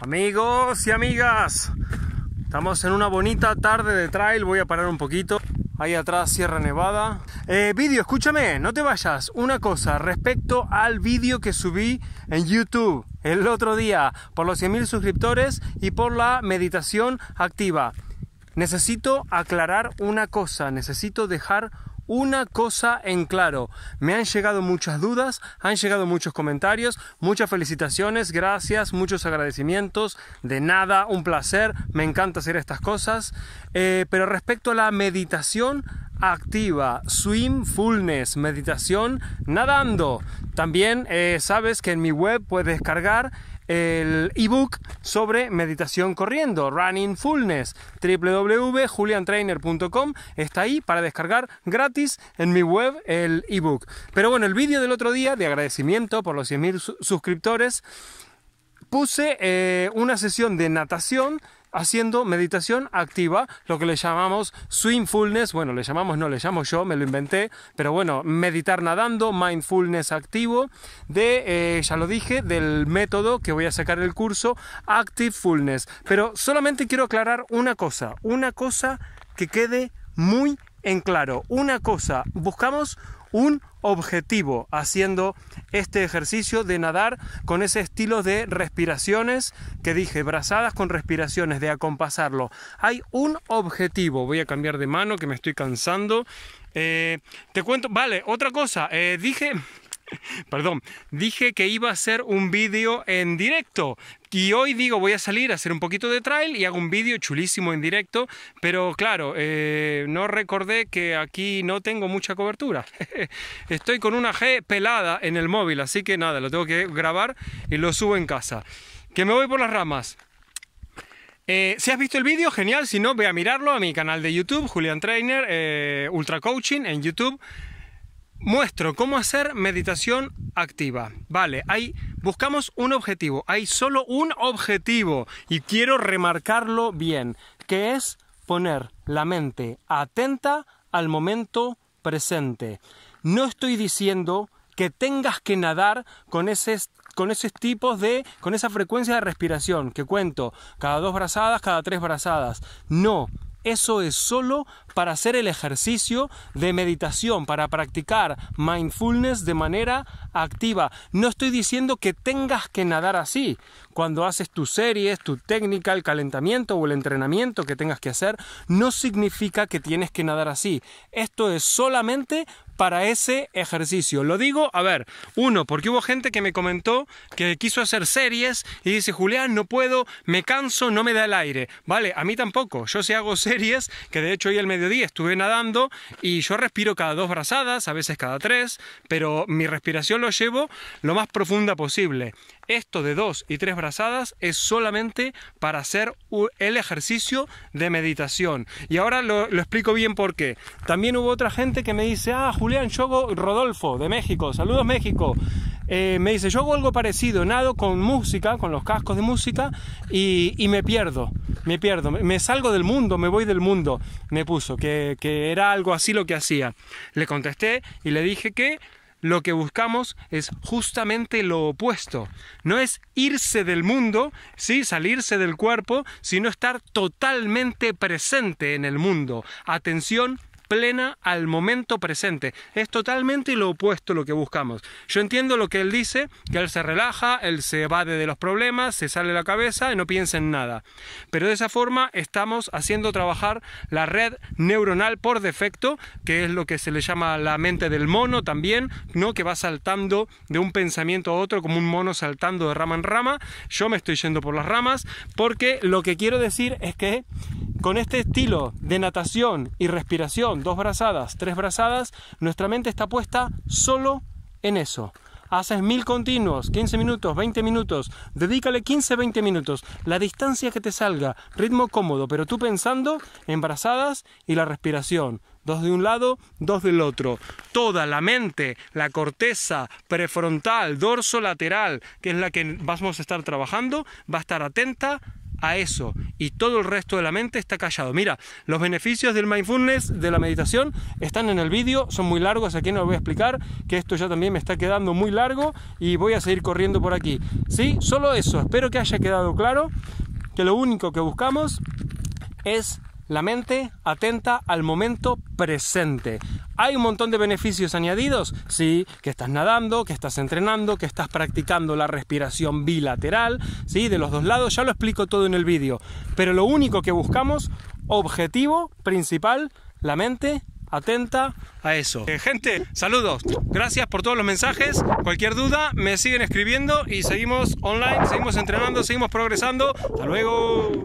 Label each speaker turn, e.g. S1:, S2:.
S1: Amigos y amigas, estamos en una bonita tarde de trail, voy a parar un poquito. Ahí atrás Sierra Nevada. Eh, vídeo, escúchame, no te vayas. Una cosa respecto al vídeo que subí en YouTube el otro día por los 100.000 suscriptores y por la meditación activa. Necesito aclarar una cosa, necesito dejar una cosa en claro. Me han llegado muchas dudas, han llegado muchos comentarios, muchas felicitaciones, gracias, muchos agradecimientos. De nada, un placer, me encanta hacer estas cosas. Eh, pero respecto a la meditación, activa, swim fullness, meditación nadando. También eh, sabes que en mi web puedes descargar el ebook sobre meditación corriendo, Running Fullness, www.juliantrainer.com, está ahí para descargar gratis en mi web el ebook. Pero bueno, el vídeo del otro día de agradecimiento por los 100.000 suscriptores, puse eh, una sesión de natación haciendo meditación activa, lo que le llamamos swimfulness, bueno, le llamamos, no le llamo yo, me lo inventé, pero bueno, meditar nadando, mindfulness activo, de, eh, ya lo dije, del método que voy a sacar el curso, Activefulness. Pero solamente quiero aclarar una cosa, una cosa que quede muy en claro, una cosa, buscamos un objetivo haciendo este ejercicio de nadar con ese estilo de respiraciones que dije, brazadas con respiraciones, de acompasarlo. Hay un objetivo. Voy a cambiar de mano que me estoy cansando. Eh, te cuento, vale, otra cosa. Eh, dije Perdón, dije que iba a hacer un vídeo en directo. Y hoy digo, voy a salir a hacer un poquito de trail y hago un vídeo chulísimo en directo. Pero claro, eh, no recordé que aquí no tengo mucha cobertura. Estoy con una G pelada en el móvil, así que nada, lo tengo que grabar y lo subo en casa. Que me voy por las ramas. Eh, si has visto el vídeo, genial. Si no, ve a mirarlo a mi canal de YouTube, Julian Trainer, eh, Ultra Coaching en YouTube muestro cómo hacer meditación activa. Vale, ahí buscamos un objetivo, hay solo un objetivo y quiero remarcarlo bien, que es poner la mente atenta al momento presente. No estoy diciendo que tengas que nadar con ese con esos tipos de, con esa frecuencia de respiración que cuento, cada dos brazadas, cada tres brazadas. No, eso es solo para hacer el ejercicio de meditación, para practicar mindfulness de manera activa. No estoy diciendo que tengas que nadar así. Cuando haces tus series, tu técnica, el calentamiento o el entrenamiento que tengas que hacer, no significa que tienes que nadar así. Esto es solamente para ese ejercicio. Lo digo, a ver, uno, porque hubo gente que me comentó que quiso hacer series y dice, Julián, no puedo, me canso, no me da el aire. Vale, a mí tampoco. Yo sí hago series, que de hecho hoy el medio día, estuve nadando y yo respiro cada dos brazadas, a veces cada tres, pero mi respiración lo llevo lo más profunda posible. Esto de dos y tres brazadas es solamente para hacer el ejercicio de meditación. Y ahora lo, explico bien por qué. También hubo otra gente que me dice, ah, Julián, yo hago Rodolfo de México, saludos México. Eh, me dice, yo hago algo parecido, nado con música, con los cascos de música y me pierdo me pierdo, me salgo del mundo, me voy del mundo, me puso, que, que era algo así lo que hacía. Le contesté y le dije que lo que buscamos es justamente lo opuesto. No es irse del mundo, sí, salirse del cuerpo, sino estar totalmente presente en el mundo. Atención plena al momento presente. Es totalmente lo opuesto a lo que buscamos. Yo entiendo lo que él dice, que él se relaja, él se evade de los problemas, se sale la cabeza y no piensa en nada. Pero de esa forma estamos haciendo trabajar la red neuronal por defecto, que es lo que se le llama la mente del mono también, ¿no? que va saltando de un pensamiento a otro como un mono saltando de rama en rama. Yo me estoy yendo por las ramas porque lo que quiero decir es que con este estilo de natación y respiración dos brazadas, tres brazadas, nuestra mente está puesta solo en eso. Haces mil continuos, 15 minutos, 20 minutos, dedícale 15, 20 minutos, la distancia que te salga, ritmo cómodo, pero tú pensando en brazadas y la respiración, dos de un lado, dos del otro. Toda la mente, la corteza prefrontal, dorso lateral, que es la que vamos a estar trabajando, va a estar atenta a eso y todo el resto de la mente está callado. Mira, los beneficios del mindfulness, de la meditación, están en el vídeo, son muy largos, aquí no lo voy a explicar, que esto ya también me está quedando muy largo y voy a seguir corriendo por aquí. Sí, solo eso, espero que haya quedado claro que lo único que buscamos es la mente atenta al momento presente. Hay un montón de beneficios añadidos, sí, que estás nadando, que estás entrenando, que estás practicando la respiración bilateral, sí, de los dos lados, ya lo explico todo en el vídeo, pero lo único que buscamos, objetivo principal, la mente atenta a eso. Eh, gente, saludos. Gracias por todos los mensajes. Cualquier duda, me siguen escribiendo y seguimos online, seguimos entrenando, seguimos progresando. Hasta luego.